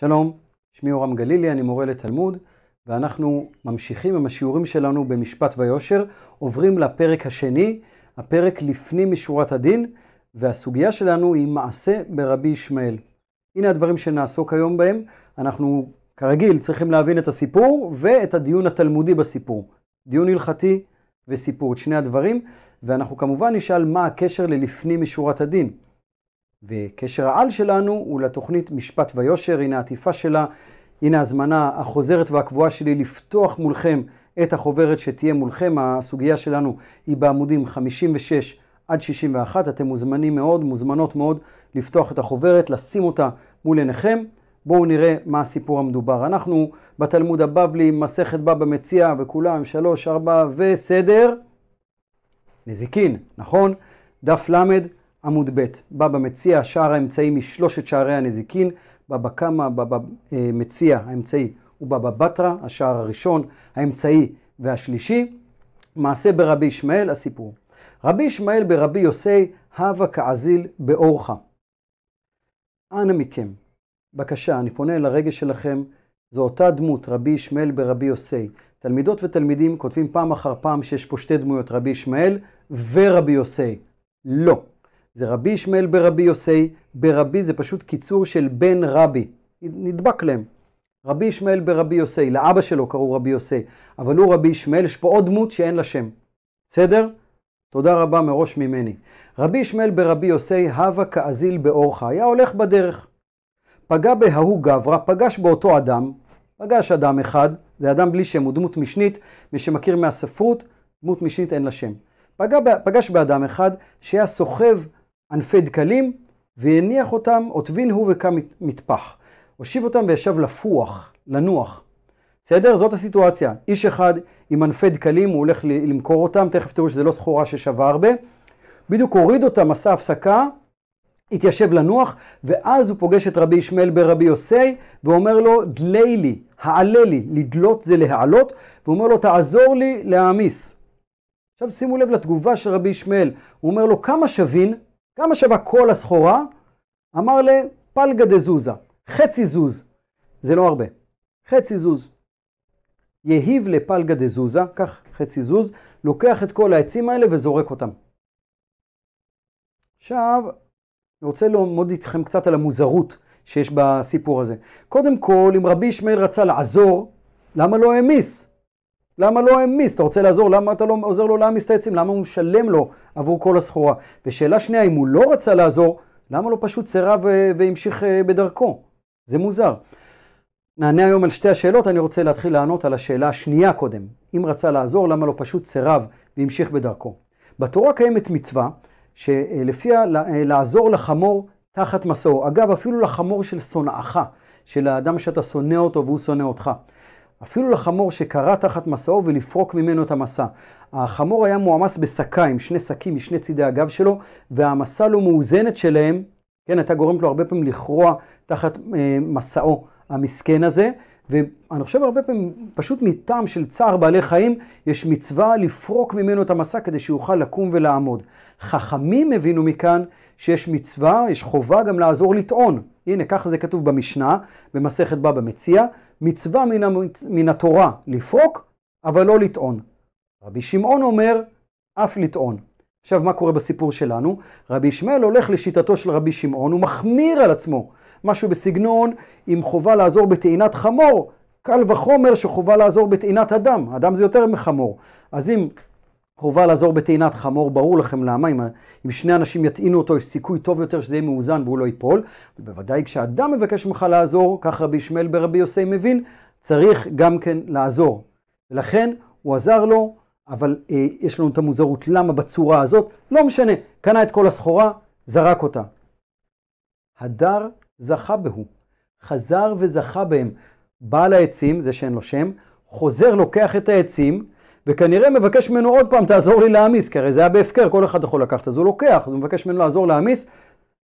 שלום, שמי אורם גלילי, אני מורה לתלמוד, ואנחנו ממשיכים עם השיעורים שלנו במשפט ויושר, עוברים לפרק השני, הפרק לפנים משורת הדין, והסוגיה שלנו היא מעשה ברבי ישמעאל. הנה הדברים שנעסוק היום בהם, אנחנו כרגיל צריכים להבין את הסיפור ואת הדיון התלמודי בסיפור. דיון הלכתי וסיפור, את שני הדברים, ואנחנו כמובן נשאל מה הקשר ללפנים משורת הדין. וקשר העל שלנו הוא לתוכנית משפט ויושר, הנה העטיפה שלה, הנה הזמנה החוזרת והקבועה שלי לפתוח מולכם את החוברת שתהיה מולכם. הסוגיה שלנו היא בעמודים 56 עד 61, אתם מוזמנים מאוד, מוזמנות מאוד לפתוח את החוברת, לשים אותה מול עיניכם. בואו נראה מה הסיפור המדובר. אנחנו בתלמוד הבבלי, מסכת בבא מציע, וכולם שלוש, ארבע וסדר. נזיקין, נכון? דף ל' עמוד ב', בבא מציע שער האמצעי משלושת שערי הנזיקין, בבא קמא, בבא אה, מציע האמצעי ובבא בתרא, השער הראשון, האמצעי והשלישי, מעשה ברבי ישמעאל, הסיפור. רבי ישמעאל ברבי יוסי, הווה כעזיל באורחה. אנא מכם, בבקשה, אני פונה אל הרגש שלכם, זו אותה דמות, רבי ישמעאל ברבי יוסי. תלמידות ותלמידים כותבים פעם אחר פעם שיש פה שתי דמויות, רבי ישמעאל ורבי יוסי. לא. זה רבי ישמעאל ברבי יוסי, ברבי זה פשוט קיצור של בן רבי, נדבק להם. רבי ישמעאל ברבי יוסי, לאבא שלו קראו רבי יוסי, אבל הוא רבי ישמעאל, יש פה עוד דמות שאין לה שם. בסדר? תודה רבה מראש ממני. רבי ישמעאל ברבי יוסי, הווה כאזיל באורחה, היה הולך בדרך. פגע בהוא גברא, פגש באותו אדם, פגש אדם אחד, זה אדם בלי שם, הוא דמות משנית, מי שמכיר מהספרות, דמות משנית אין לה שם. פגע, פגש באדם אחד שהיה סוחב ענפי דקלים, והניח אותם, עוטבין הוא וקם מטפח. הושיב אותם וישב לפוח, לנוח. בסדר? זאת הסיטואציה. איש אחד עם ענפי דקלים, הוא הולך למכור אותם, תכף תראו שזה לא סחורה ששווה הרבה. בדיוק הוריד אותם, עשה הפסקה, התיישב לנוח, ואז הוא פוגש את רבי ישמעאל ברבי יוסי, ואומר לו, דלי לי, העלה לי, לדלות זה להעלות, והוא אומר לו, תעזור לי להעמיס. עכשיו שימו לב לתגובה של רבי ישמעאל, הוא אומר לו, כמה שווין? כמה שווה כל הסחורה? אמר לה, פלגה דזוזה, חצי זוז. זה לא הרבה, חצי זוז. יהיב לפלגה דזוזה, קח חצי זוז, לוקח את כל העצים האלה וזורק אותם. עכשיו, אני רוצה ללמוד איתכם קצת על המוזרות שיש בסיפור הזה. קודם כל, אם רבי ישמעאל רצה לעזור, למה לא העמיס? למה לא העמיס? אתה רוצה לעזור, למה אתה לא עוזר לו להעמיס את העצים? למה הוא משלם לו עבור כל הסחורה? ושאלה שנייה, אם הוא לא רצה לעזור, למה לא פשוט סירב אה, והמשיך אה, בדרכו? זה מוזר. נענה היום על שתי השאלות, אני רוצה להתחיל לענות על השאלה השנייה קודם. אם רצה לעזור, למה לא פשוט סירב והמשיך בדרכו? בתורה קיימת מצווה שלפיה אה, לעזור לחמור תחת מסעו. אגב, אפילו לחמור של שונאך, של האדם שאתה שונא אותו והוא שונא אותך. אפילו לחמור שקרע תחת מסעו ולפרוק ממנו את המסע. החמור היה מועמס בשקה עם שני שקים משני צידי הגב שלו, והמסע לא מאוזנת שלהם, כן, הייתה גורמת לו הרבה פעמים לכרוע תחת אה, מסעו המסכן הזה. ואני חושב הרבה פעמים, פשוט מטעם של צער בעלי חיים, יש מצווה לפרוק ממנו את המסע כדי שיוכל לקום ולעמוד. חכמים הבינו מכאן שיש מצווה, יש חובה גם לעזור לטעון. הנה, ככה זה כתוב במשנה, במסכת בבא מציע, מצווה מן, המצ... מן התורה לפרוק, אבל לא לטעון. רבי שמעון אומר, אף לטעון. עכשיו, מה קורה בסיפור שלנו? רבי ישמעאל הולך לשיטתו של רבי שמעון, הוא מחמיר על עצמו. משהו בסגנון, עם חובה לעזור בטעינת חמור, קל וחומר שחובה לעזור בטעינת אדם. אדם זה יותר מחמור. אז אם חובה לעזור בטעינת חמור, ברור לכם למה, אם, אם שני אנשים יטעינו אותו, יש סיכוי טוב יותר שזה יהיה מאוזן והוא לא ייפול. ובוודאי כשאדם מבקש ממך לעזור, כך רבי ישמעאל ברבי יוסי מבין, צריך גם כן לעזור. ולכן הוא עזר לו, אבל אה, יש לנו את המוזרות למה בצורה הזאת, לא משנה, קנה את כל הסחורה, זרק אותה. הדר זכה בהו, חזר וזכה בהם. בעל העצים, זה שאין לו שם, חוזר, לוקח את העצים, וכנראה מבקש ממנו עוד פעם, תעזור לי להעמיס, כי הרי זה היה בהפקר, כל אחד יכול לקחת, אז הוא לוקח, אז הוא מבקש ממנו לעזור להעמיס,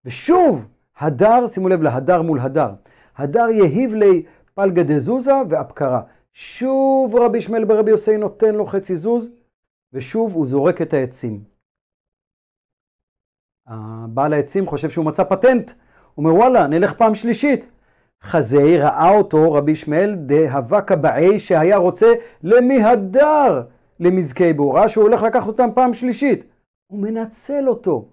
ושוב, הדר, שימו לב להדר מול הדר, הדר יהיב לי פלגה דזוזה ואפקרה. שוב רבי ישמעאל ברבי יוסי נותן לו חצי זוז, ושוב הוא זורק את העצים. בעל העצים חושב שהוא מצא פטנט, הוא אומר וואלה, נלך פעם שלישית. חזי ראה אותו רבי ישמעאל דהבה כבעי שהיה רוצה למהדר למזקי בורה שהוא הולך לקחת אותם פעם שלישית, הוא מנצל אותו.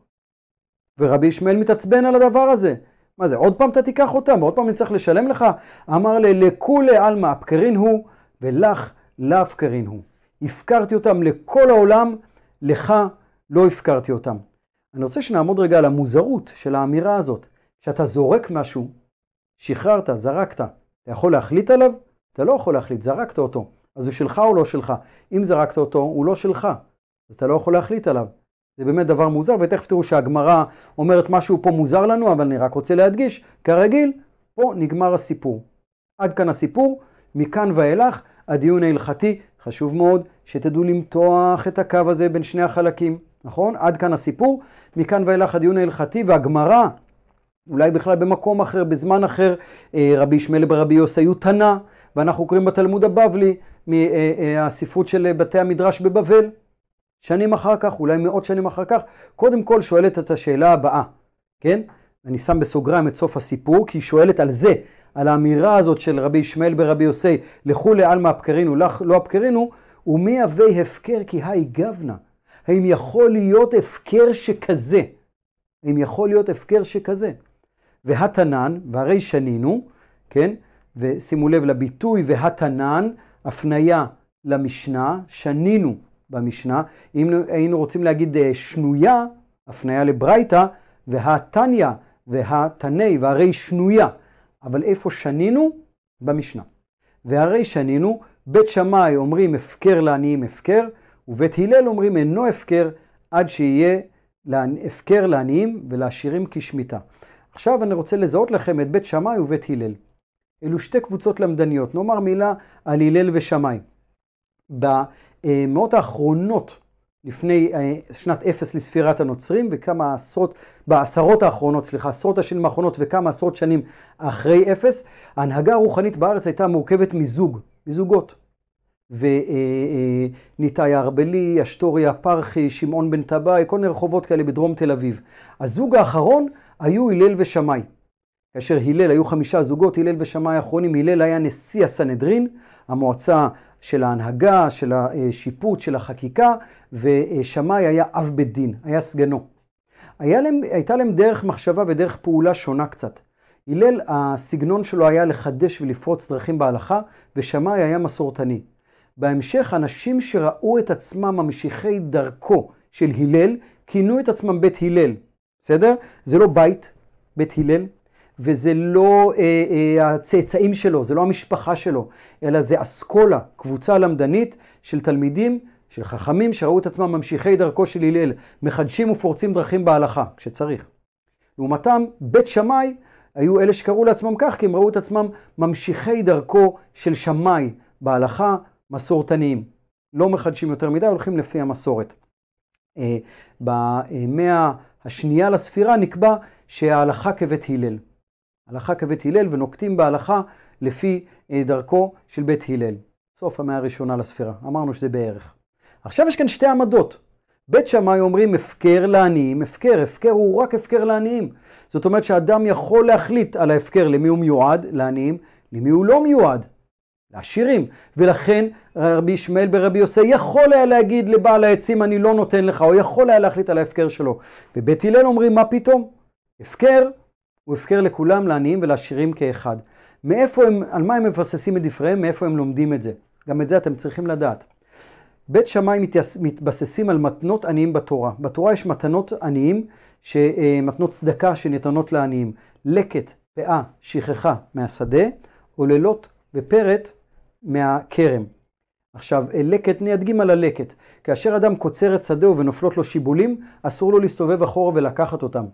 ורבי ישמעאל מתעצבן על הדבר הזה. מה זה, עוד פעם אתה תיקח אותם, ועוד פעם אני צריך לשלם לך? אמר לי, לכולי עלמא אפקרין הוא, ולך לאו קרין הוא. הפקרתי אותם לכל העולם, לך לא הפקרתי אותם. אני רוצה שנעמוד רגע על המוזרות של האמירה הזאת. כשאתה זורק משהו, שחררת, זרקת, אתה יכול להחליט עליו? אתה לא יכול להחליט, זרקת אותו. אז הוא שלך או לא שלך? אם זרקת אותו, הוא לא שלך. אז אתה לא יכול להחליט עליו. זה באמת דבר מוזר, ותכף תראו שהגמרא אומרת משהו פה מוזר לנו, אבל אני רק רוצה להדגיש, כרגיל, פה נגמר הסיפור. עד כאן הסיפור, מכאן ואילך, הדיון ההלכתי, חשוב מאוד שתדעו למתוח את הקו הזה בין שני החלקים, נכון? עד כאן הסיפור, מכאן ואילך הדיון ההלכתי, והגמרא אולי בכלל במקום אחר, בזמן אחר, אה, רבי ישמעאל ברבי יוסי היו תנא, ואנחנו קוראים בתלמוד הבבלי, מהספרות אה, אה, של בתי המדרש בבבל. שנים אחר כך, אולי מאות שנים אחר כך, קודם כל שואלת את השאלה הבאה, כן? אני שם בסוגריים את סוף הסיפור, כי היא שואלת על זה, על האמירה הזאת של רבי ישמעאל ברבי יוסי, לכו לעלמא הפקרינו, לך לא הפקרינו, ומי הווי הפקר כי היי גבנה? האם יכול להיות הפקר שכזה? האם יכול להיות הפקר שכזה? והתנן, והרי שנינו, כן? ושימו לב לביטוי והתנן, הפנייה למשנה, שנינו במשנה. אם היינו רוצים להגיד אה, שנויה, הפנייה לברייתא, והתניא, והתנאי, והרי שנויה. אבל איפה שנינו? במשנה. והרי שנינו, בית שמאי אומרים הפקר לעניים הפקר, ובית הלל אומרים אינו הפקר עד שיהיה הפקר לעניים ולעשירים כשמיטה. עכשיו אני רוצה לזהות לכם את בית שמאי ובית הלל. אלו שתי קבוצות למדניות. נאמר מילה על הלל ושמאי. במאות האחרונות, לפני אה, שנת אפס לספירת הנוצרים, וכמה עשרות, בעשרות האחרונות, סליחה, עשרות השנים האחרונות וכמה עשרות שנים אחרי אפס, ההנהגה הרוחנית בארץ הייתה מורכבת מזוג, מזוגות. וניתאי ארבלי, אשתוריה פרחי, שמעון בן טבעי, כל מיני רחובות כאלה בדרום תל אביב. הזוג האחרון היו הלל ושמאי. כאשר הלל, היו חמישה זוגות, הלל ושמאי האחרונים, הלל היה נשיא הסנהדרין, המועצה של ההנהגה, של השיפוט, של החקיקה, ושמאי היה אב בית דין, היה סגנו. היה להם, הייתה להם דרך מחשבה ודרך פעולה שונה קצת. הלל, הסגנון שלו היה לחדש ולפרוץ דרכים בהלכה, ושמאי היה מסורתני. בהמשך, אנשים שראו את עצמם ממשיכי דרכו של הלל, כינו את עצמם בית הלל, בסדר? זה לא בית, בית הלל, וזה לא אה, אה, הצאצאים שלו, זה לא המשפחה שלו, אלא זה אסכולה, קבוצה למדנית של תלמידים, של חכמים שראו את עצמם ממשיכי דרכו של הלל, מחדשים ופורצים דרכים בהלכה, כשצריך. לעומתם, בית שמאי היו אלה שקראו לעצמם כך, כי הם ראו את עצמם ממשיכי דרכו של שמאי בהלכה, מסורתניים. לא מחדשים יותר מדי, הולכים לפי המסורת. אה, במאה השנייה לספירה נקבע שההלכה כבית הלל. הלכה כבית הלל ונוקטים בהלכה לפי אה, דרכו של בית הלל. סוף המאה הראשונה לספירה, אמרנו שזה בערך. עכשיו יש כאן שתי עמדות. בית שמאי אומרים הפקר לעניים, הפקר, הפקר הוא רק הפקר לעניים. זאת אומרת שאדם יכול להחליט על ההפקר למי הוא מיועד, לעניים, למי הוא לא מיועד. לעשירים. ולכן רבי ישמעאל ברבי יוסי יכול היה להגיד לבעל העצים אני לא נותן לך, או יכול היה להחליט על ההפקר שלו. בבית הלל אומרים מה פתאום? הפקר הוא הפקר לכולם, לעניים ולעשירים כאחד. מאיפה הם, על מה הם מבססים את דבריהם, מאיפה הם לומדים את זה? גם את זה אתם צריכים לדעת. בית שמאי מתייס, מתבססים על מתנות עניים בתורה. בתורה יש מתנות עניים, ש, אה, מתנות צדקה שניתנות לעניים. לקט, פאה, שכחה מהשדה, עוללות ופרט מהכרם. עכשיו, לקט, נדגים על הלקט. כאשר אדם קוצר את שדהו ונופלות לו שיבולים, אסור לו להסתובב אחורה ולקחת אותם.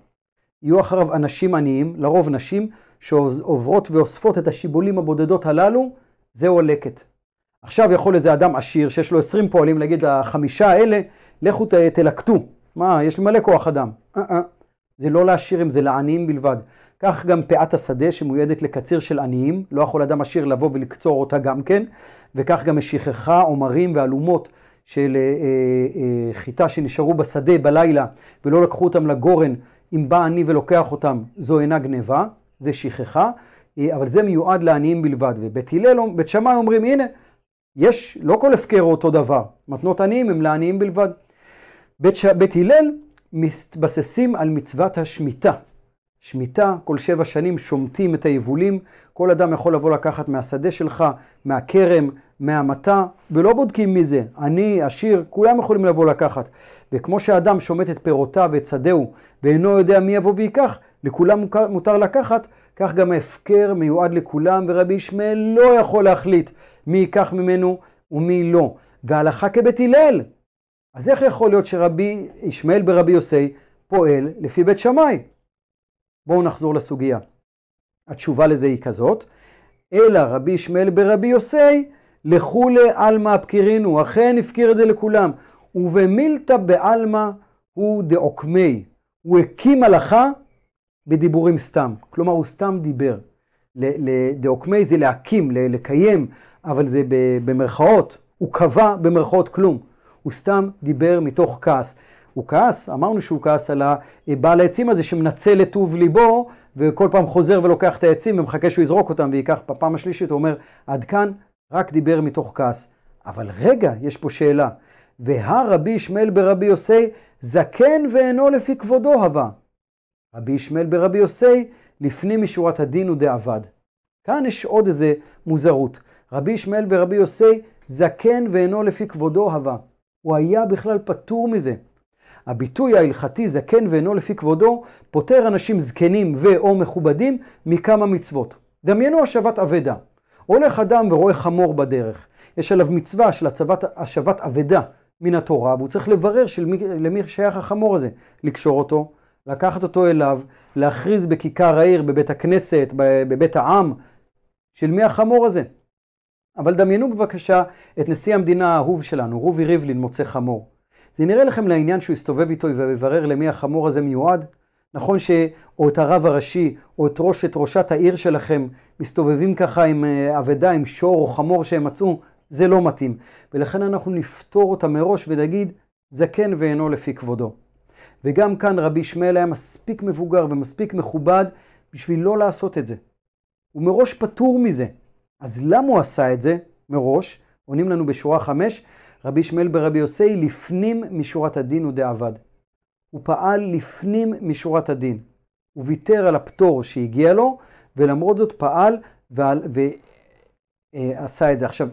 יהיו אחריו אנשים עניים, לרוב נשים, שעוברות ואוספות את השיבולים הבודדות הללו, זהו הלקט. עכשיו יכול איזה אדם עשיר, שיש לו עשרים פועלים, להגיד החמישה האלה, לכו תלקטו. מה, יש לי מלא כוח אדם. אה, אה. זה לא לעשירים, זה לעניים בלבד. כך גם פאת השדה שמיועדת לקציר של עניים, לא יכול אדם עשיר לבוא ולקצור אותה גם כן, וכך גם משכחה, עומרים ואלומות של אה, אה, אה, חיטה שנשארו בשדה בלילה ולא לקחו אותם לגורן, אם בא עני ולוקח אותם, זו אינה גניבה, זה שכחה, אה, אבל זה מיועד לעניים בלבד. ובית הלל, בית שמאי אומרים, הנה, יש, לא כל הפקר הוא אותו דבר, מתנות עניים הם לעניים בלבד. בית, ש... בית הלל מתבססים על מצוות השמיטה. שמיטה, כל שבע שנים שומטים את היבולים, כל אדם יכול לבוא לקחת מהשדה שלך, מהכרם, מהמטע, ולא בודקים מי זה, אני, עשיר, כולם יכולים לבוא לקחת. וכמו שאדם שומט את פירותיו ואת שדהו, ואינו יודע מי יבוא וייקח, לכולם מותר לקחת, כך גם ההפקר מיועד לכולם, ורבי ישמעאל לא יכול להחליט מי ייקח ממנו ומי לא. והלכה כבית הלל. אז איך יכול להיות שרבי ישמעאל ברבי יוסי פועל לפי בית שמאי? בואו נחזור לסוגיה. התשובה לזה היא כזאת, אלא רבי ישמעאל ברבי יוסי, לכולי עלמא הפקירינו, אכן הפקיר את זה לכולם. ובמילתא בעלמא הוא דעוקמי, הוא הקים הלכה בדיבורים סתם. כלומר, הוא סתם דיבר. דעוקמי זה להקים, לקיים, אבל זה במרכאות, הוא קבע במרכאות כלום. הוא סתם דיבר מתוך כעס. הוא כעס, אמרנו שהוא כעס על הבעל העצים הזה שמנצל את טוב ליבו וכל פעם חוזר ולוקח את העצים ומחכה שהוא יזרוק אותם וייקח בפעם השלישית, הוא אומר, עד כאן רק דיבר מתוך כעס. אבל רגע, יש פה שאלה. והרבי ישמעאל ברבי יוסי, זקן ואינו לפי כבודו הווה. רבי ישמעאל ברבי יוסי, לפנים משורת הדין הוא דאבד. כאן יש עוד איזה מוזרות. רבי ישמעאל ברבי יוסי, זקן ואינו לפי כבודו הווה. הוא היה בכלל פטור מזה. הביטוי ההלכתי זקן ואינו לפי כבודו, פוטר אנשים זקנים ואו מכובדים מכמה מצוות. דמיינו השבת אבדה. הולך אדם ורואה חמור בדרך. יש עליו מצווה של הצבת, השבת אבדה מן התורה, והוא צריך לברר של מי, למי שייך החמור הזה. לקשור אותו, לקחת אותו אליו, להכריז בכיכר העיר, בבית הכנסת, בבית העם, של מי החמור הזה. אבל דמיינו בבקשה את נשיא המדינה האהוב שלנו, רובי ריבלין, מוצא חמור. זה נראה לכם לעניין שהוא יסתובב איתו ויברר למי החמור הזה מיועד? נכון שאו את הרב הראשי, או את ראש, את ראשת העיר שלכם, מסתובבים ככה עם אה, אבדה, עם שור או חמור שהם מצאו, זה לא מתאים. ולכן אנחנו נפתור אותה מראש ונגיד, זקן כן ואינו לפי כבודו. וגם כאן רבי ישמעאל היה מספיק מבוגר ומספיק מכובד בשביל לא לעשות את זה. הוא מראש פטור מזה. אז למה הוא עשה את זה מראש? עונים לנו בשורה חמש, רבי ישמעאל ברבי יוסי, לפנים משורת הדין הוא דעבד. הוא פעל לפנים משורת הדין. הוא ויתר על הפטור שהגיע לו, ולמרות זאת פעל ועל, ועשה אה, את זה. עכשיו,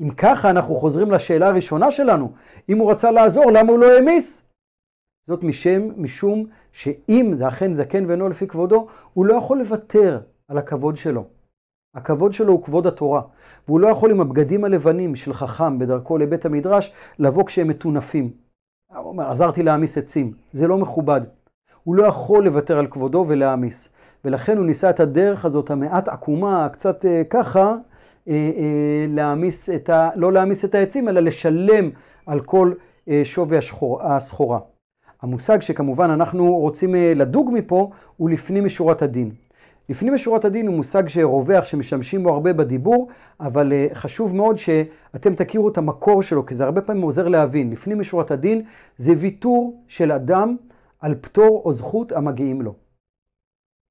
אם ככה אנחנו חוזרים לשאלה הראשונה שלנו, אם הוא רצה לעזור, למה הוא לא העמיס? זאת משם, משום שאם זה אכן זקן ואינו לפי כבודו, הוא לא יכול לוותר על הכבוד שלו. הכבוד שלו הוא כבוד התורה, והוא לא יכול עם הבגדים הלבנים של חכם בדרכו לבית המדרש לבוא כשהם מטונפים. הוא אומר, עזרתי להעמיס עצים, זה לא מכובד. הוא לא יכול לוותר על כבודו ולהעמיס. ולכן הוא ניסה את הדרך הזאת, המעט עקומה, קצת אה, ככה, אה, אה, להעמיס את ה... לא להעמיס את העצים, אלא לשלם על כל אה, שווי השחור, הסחורה. המושג שכמובן אנחנו רוצים אה, לדוג מפה, הוא לפנים משורת הדין. לפנים משורת הדין הוא מושג שרווח, שמשמשים בו הרבה בדיבור, אבל אה, חשוב מאוד שאתם תכירו את המקור שלו, כי זה הרבה פעמים עוזר להבין. לפנים משורת הדין זה ויתור של אדם על פטור או זכות המגיעים לו.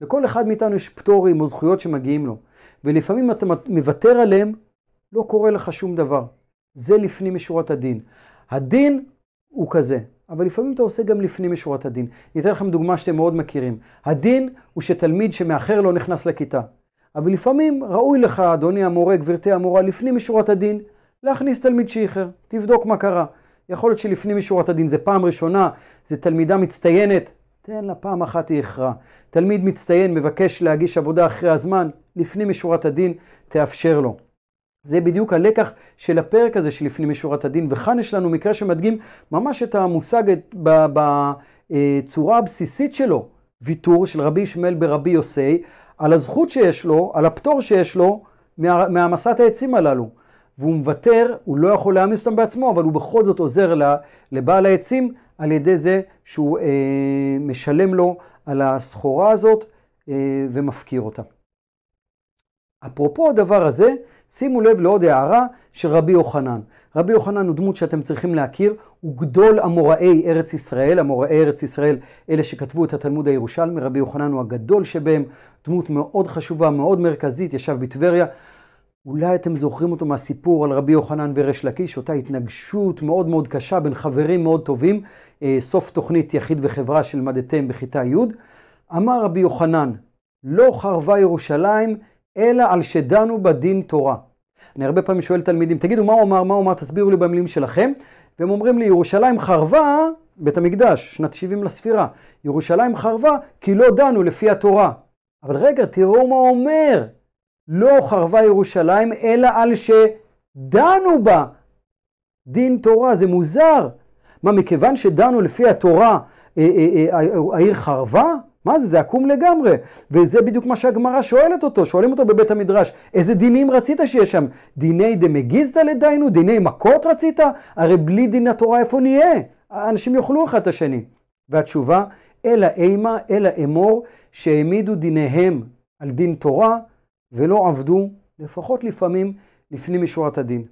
לכל אחד מאיתנו יש פטורים או זכויות שמגיעים לו, ולפעמים אתה מוותר עליהם, לא קורה לך שום דבר. זה לפנים משורת הדין. הדין הוא כזה, אבל לפעמים אתה עושה גם לפנים משורת הדין. אני אתן לכם דוגמה שאתם מאוד מכירים. הדין הוא שתלמיד שמאחר לא נכנס לכיתה. אבל לפעמים ראוי לך, אדוני המורה, גברתי המורה, לפנים משורת הדין, להכניס תלמיד שאיחר. תבדוק מה קרה. יכול להיות שלפנים משורת הדין זה פעם ראשונה, זה תלמידה מצטיינת, תן לה פעם אחת היא איחרה. תלמיד מצטיין מבקש להגיש עבודה אחרי הזמן, לפנים משורת הדין, תאפשר לו. זה בדיוק הלקח של הפרק הזה שלפנים משורת הדין, וכאן יש לנו מקרה שמדגים ממש את המושג בצורה הבסיסית שלו, ויתור של רבי ישמעאל ברבי יוסי, על הזכות שיש לו, על הפטור שיש לו מהעמסת העצים הללו. והוא מוותר, הוא לא יכול להעמיס אותם בעצמו, אבל הוא בכל זאת עוזר לבעל העצים על ידי זה שהוא אה, משלם לו על הסחורה הזאת אה, ומפקיר אותה. אפרופו הדבר הזה, שימו לב לעוד הערה של רבי יוחנן. רבי יוחנן הוא דמות שאתם צריכים להכיר, הוא גדול אמוראי ארץ ישראל, אמוראי ארץ ישראל, אלה שכתבו את התלמוד הירושלמי, רבי יוחנן הוא הגדול שבהם, דמות מאוד חשובה, מאוד מרכזית, ישב בטבריה. אולי אתם זוכרים אותו מהסיפור על רבי יוחנן ורש לקיש, אותה התנגשות מאוד מאוד קשה בין חברים מאוד טובים, אה, סוף תוכנית יחיד וחברה שלמדתם בכיתה י'. אמר רבי יוחנן, לא חרבה ירושלים אלא על שדנו בדין תורה. אני הרבה פעמים שואל תלמידים, תגידו מה הוא אמר, מה הוא אמר, תסבירו לי במילים שלכם. והם אומרים לי, ירושלים חרבה, בית המקדש, שנת 70 לספירה. ירושלים חרבה כי לא דנו לפי התורה. אבל רגע, תראו מה הוא אומר. לא חרבה ירושלים, אלא על שדנו בה. דין תורה, זה מוזר. מה, מכיוון שדנו לפי התורה, אה, אה, אה, העיר חרבה? מה זה? זה עקום לגמרי. וזה בדיוק מה שהגמרא שואלת אותו, שואלים אותו בבית המדרש, איזה דינים רצית שיהיה שם? דיני דמגיזתא לדיינו? דיני מכות רצית? הרי בלי דין התורה איפה נהיה? האנשים יאכלו אחד את השני. והתשובה, אלא אימה, אלא אמור, שהעמידו דיניהם על דין תורה, ולא עבדו, לפחות לפעמים, לפנים משורת הדין.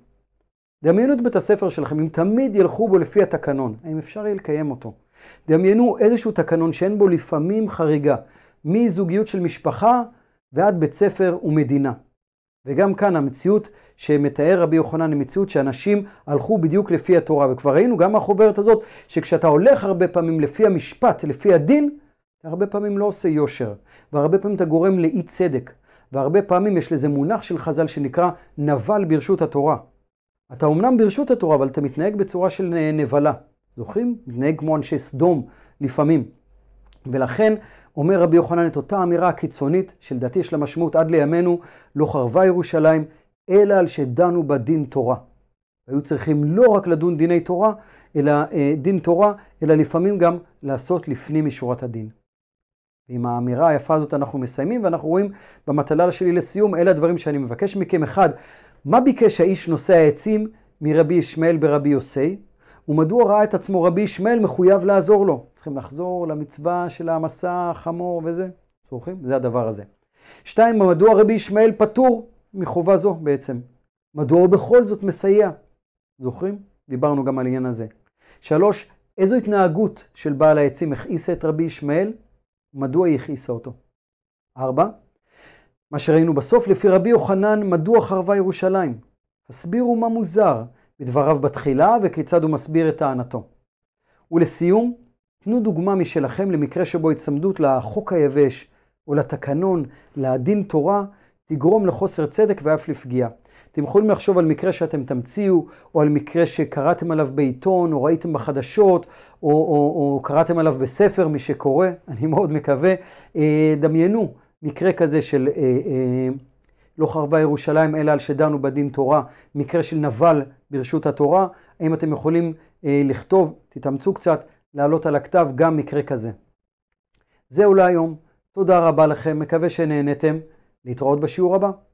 דמיינו את בית הספר שלכם, אם תמיד ילכו בו לפי התקנון, האם אפשר יהיה לקיים אותו? דמיינו איזשהו תקנון שאין בו לפעמים חריגה, מזוגיות של משפחה ועד בית ספר ומדינה. וגם כאן המציאות שמתאר רבי יוחנן היא מציאות שאנשים הלכו בדיוק לפי התורה. וכבר ראינו גם מהחוברת הזאת, שכשאתה הולך הרבה פעמים לפי המשפט, לפי הדין, אתה הרבה פעמים לא עושה יושר, והרבה פעמים אתה גורם לאי צדק, והרבה פעמים יש לזה מונח של חז"ל שנקרא נבל ברשות התורה. אתה אמנם ברשות התורה, אבל אתה מתנהג בצורה של נבלה. זוכרים? מתנהג כמו אנשי סדום לפעמים. ולכן אומר רבי יוחנן את אותה אמירה קיצונית, שלדעתי יש לה משמעות עד לימינו, לא חרבה ירושלים, אלא על שדנו בה דין תורה. היו צריכים לא רק לדון דיני תורה, אלא אה, דין תורה, אלא לפעמים גם לעשות לפנים משורת הדין. עם האמירה היפה הזאת אנחנו מסיימים, ואנחנו רואים במטלה שלי לסיום, אלה הדברים שאני מבקש מכם. אחד, מה ביקש האיש נושא העצים מרבי ישמעאל ברבי יוסי? ומדוע ראה את עצמו רבי ישמעאל מחויב לעזור לו? צריכים לחזור למצווה של המסע, החמור וזה, צורכים, זה הדבר הזה. שתיים, מדוע רבי ישמעאל פטור מחובה זו בעצם? מדוע הוא בכל זאת מסייע? זוכרים? דיברנו גם על העניין הזה. שלוש, איזו התנהגות של בעל העצים הכעיסה את רבי ישמעאל? מדוע היא הכעיסה אותו? ארבע, מה שראינו בסוף, לפי רבי יוחנן, מדוע חרבה ירושלים? הסבירו מה מוזר, בדבריו בתחילה וכיצד הוא מסביר את טענתו. ולסיום, תנו דוגמה משלכם למקרה שבו הצמדות לחוק היבש או לתקנון, לדין תורה, תגרום לחוסר צדק ואף לפגיעה. אתם יכולים לחשוב על מקרה שאתם תמציאו, או על מקרה שקראתם עליו בעיתון, או ראיתם בחדשות, או, או, או קראתם עליו בספר, מי שקורא, אני מאוד מקווה. אה, דמיינו מקרה כזה של אה, אה, לא חרבה ירושלים אלא על שדנו בדין תורה, מקרה של נבל ברשות התורה, האם אתם יכולים אה, לכתוב, תתאמצו קצת, להעלות על הכתב גם מקרה כזה. זהו להיום, תודה רבה לכם, מקווה שנהנתם, להתראות בשיעור הבא.